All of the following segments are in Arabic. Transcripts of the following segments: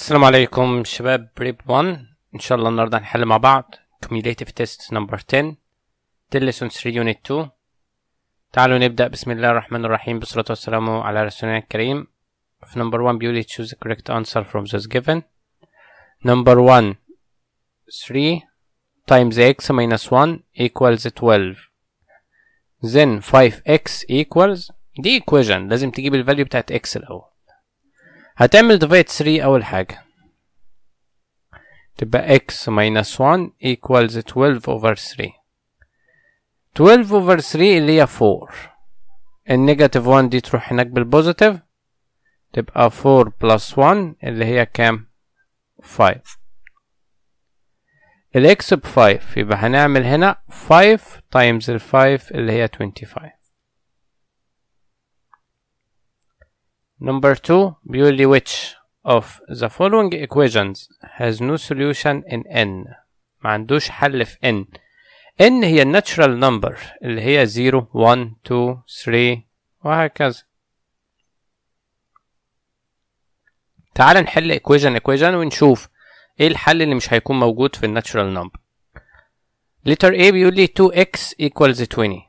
السلام عليكم شباب ريب 1 ان شاء الله النهارده هنحل مع بعض cumulative test number 10 تيليسون 3 unit 2 تعالوا نبدا بسم الله الرحمن الرحيم بالصلاه والسلام على رسولنا الكريم في نمبر 1 بيقول choose the correct answer from those given number 1 3 times x minus 1 equals 12 then 5x equals دي equation لازم تجيب الفاليو بتاعت x الاول هتعمل ديفايد 3 أول حاجة تبقى x minus 1 equals 12 over 3 12 over 3 اللي هي 4 النيجاتيف 1 دي تروح هناك بالبوزيتيف تبقى 4 plus 1 اللي هي كام 5 الاكس ب 5 يبقى هنعمل هنا 5 times ال 5 اللي هي 25 Number 2 purely which of the following equations has no solution in n ما عندوش حل في n n هي الناتشرال نمبر اللي هي 0 1 2 3 وهكذا تعال نحل equation equation ونشوف ايه الحل اللي مش هيكون موجود في الناتشرال نمبر letter A بيقول لي 2x equals 20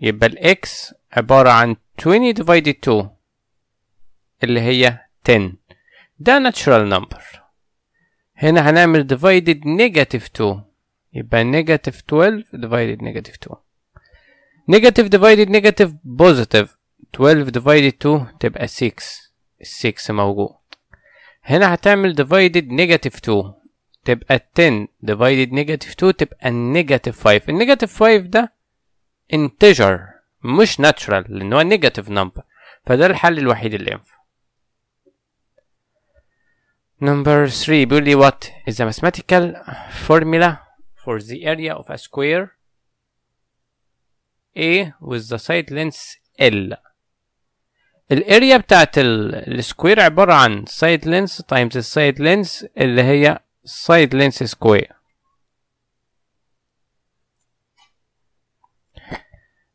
يبقى ال x عبارة عن 20 divided 2 اللي هي 10 ده natural number هنا هنعمل divided negative 2 يبقى negative 12 divided negative 2 negative divided negative positive 12 divided 2 تبقى 6 6 موجود هنا هتعمل divided negative 2 تبقى 10 divided negative 2 تبقى negative 5 النيجاتيف 5 ده integer مش natural لأنه negative number فده الحل الوحيد اللي ينفع Number 3. Bouliwat is a mathematical formula for the area of a square A with the side length L. الاريا بتاعت السكوير عبارة عن side length times side length اللي هي side length square.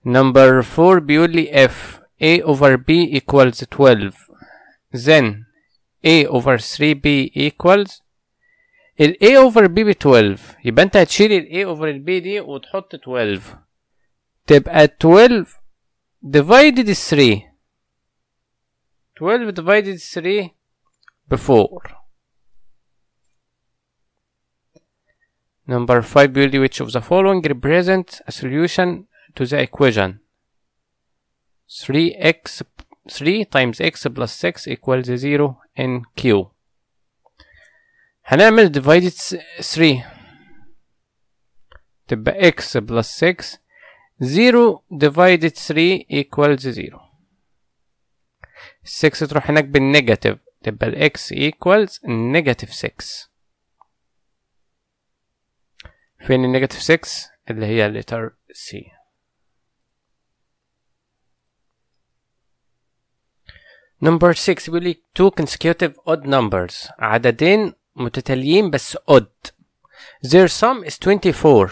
Number 4 بيقول f a over B equals 12 then a over 3B equals ال A over B ب 12 يبقى انت هتشيل ال A over ال B دي وتحط 12 تبقى 12 divided 3 12 divided 3 ب 4 Number 5 build which of the following represents a solution to the equation 3x 3 times x plus 6 equals 0 in q هنعمل divided 3 تبقى x plus 6 0 divided 3 equals 0 6 تروح هناك بالنيجاتيف تبقى ال x equals negative 6 فين النيجاتيف 6 اللي هي letter C نمبر 6 بيقول لي تو consecutive odd numbers عددين متتاليين بس odd their sum is 24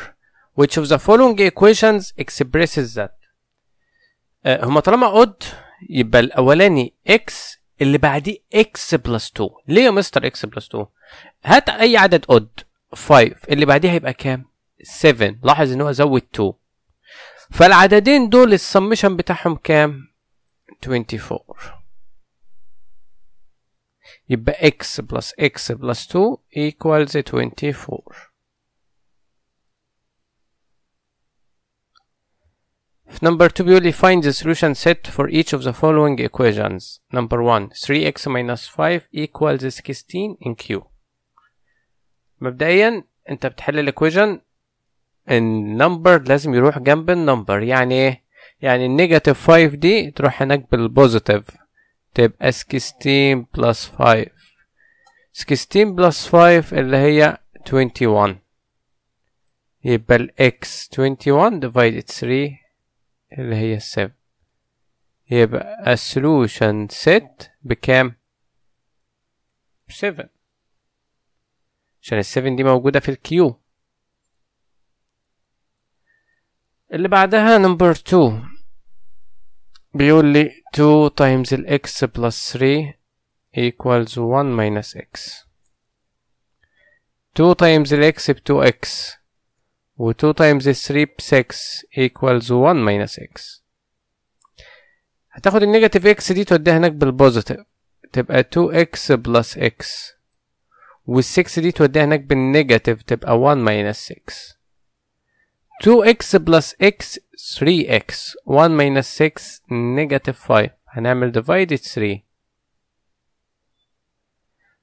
which of the following equations expresses that أه هما طالما odd يبقى الاولاني x اللي بعديه x بلس 2 ليه يا مستر x بلس 2 هات اي عدد odd 5 اللي بعديه هيبقى كام 7 لاحظ ان هو زود 2 فالعددين دول السمشن بتاعهم كام 24 يبقى x plus x plus 2 equals 24 number 2 will find the solution set for each of the following equations. Number 1, 3x minus 5 equals 16 in Q. مبدئيا انت بتحل الاكويجن النمبر لازم يروح جنب النمبر يعني يعني النيجاتيف 5 دي تروح هناك بالبوزيتيف تبقى 16 بلس 5 16 بلس 5 اللي هي 21 يبقى الاكس one divided three اللي هي seven يبقى السولوشن set بكام؟ seven عشان ال seven دي موجودة في q اللي بعدها نمبر two بيقول لي 2 times ال x plus 3 equals 1 minus x 2 times ال x ب 2x و 2 times ال 3 ب 6 equals 1 minus x هتاخد النيجاتيف x دي توديها هناك بالبوزيتيف تبقى 2x plus x وال 6 دي توديها هناك بالنيجاتيف تبقى 1 minus 6 2x plus x 3x 1 minus 6 negative 5 هنعمل divided 3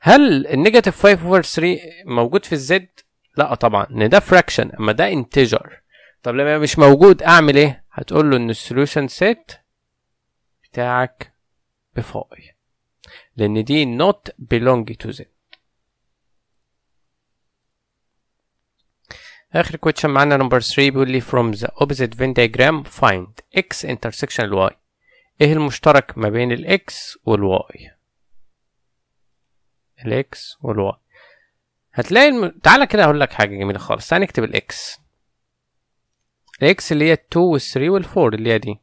هل النيجاتيف 5 over 3 موجود في الزد؟ لا طبعا ان ده فراكشن اما ده انتجر طب لما مش موجود اعمل ايه؟ هتقول له ان السولوشن سيت بتاعك بفاي لان دي not belong to زد اخر كويتشن معانا نمبر 3 بيقول لي from the opposite Venn diagram find x intersection y ايه المشترك ما بين الاكس والواي الاكس والواي هتلاقي الم... تعالى كده اقول لك حاجه جميله خالص تعالى نكتب الاكس الاكس اللي هي 2 وال3 وال4 اللي هي دي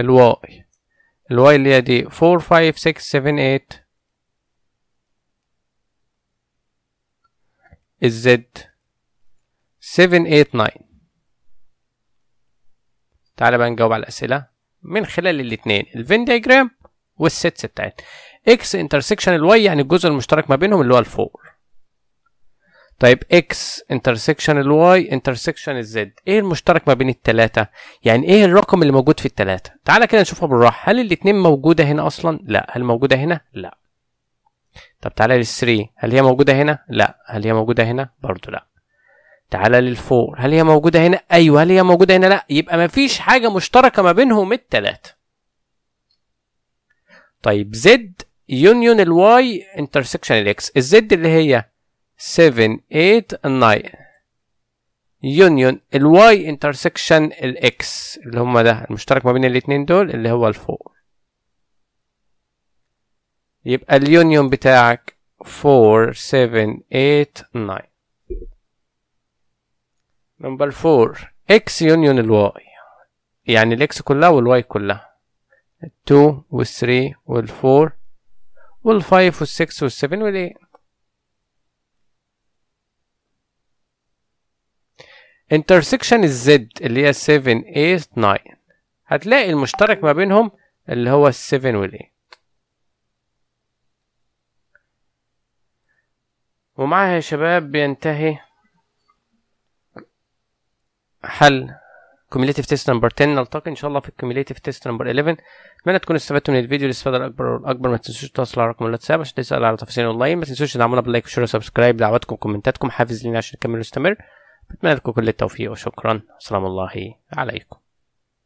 الواي الواي اللي هي دي 4 5 6 7 8 الزد 789 تعالى بقى نجاوب على الأسئلة من خلال الاتنين الفين دياجرام والسيتس بتاعتنا اكس انترسكشن الواي يعني الجزء المشترك ما بينهم اللي هو الفور طيب اكس انترسكشن الواي انترسكشن الزد ايه المشترك ما بين التلاتة يعني ايه الرقم اللي موجود في التلاتة تعالى كده نشوفها بالراحة هل الاتنين موجودة هنا اصلا لا هل موجودة هنا لا طب تعالى لل3 هل هي موجودة هنا؟ لا هل هي موجودة هنا؟ برضو لا تعالى لل لل4 هل هي موجودة هنا؟ أيوه هل هي موجودة هنا؟ لا يبقى مفيش حاجة مشتركة ما بينهم التلاتة طيب زد يونيون الواي انترسكشن الاكس الزد اللي هي 7 8 9 يونيون الواي انترسكشن الاكس اللي هما ده المشترك ما بين الاتنين دول اللي هو الفور يبقى اليونيون بتاعك 4 7 8 9 نمبر 4 اكس يونيون الواي يعني الاكس كلها والواي كلها 2 وال 3 وال 4 وال 5 وال 6 وال 7 وال 8 intersection الزد اللي هي 7 8 9 هتلاقي المشترك ما بينهم اللي هو ال 7 وال 8 ومعها يا شباب بينتهي حل كوميليتيف تيست نمبر 10 نلتقي ان شاء الله في الكوميليتيف تيست نمبر 11 اتمنى تكونوا استفدتوا من الفيديو الاستفاده الاكبر والاكبر ما تنسوش تتواصلوا على رقم الواتساب عشان تسال على تفاصيل اونلاين ما تنسوش تدعمونا باللايك وشير وسبسكرايب دعواتكم وكومنتاتكم حافز لنا عشان نكمل ونستمر بتمنى لكم كل التوفيق وشكرا سلام الله عليكم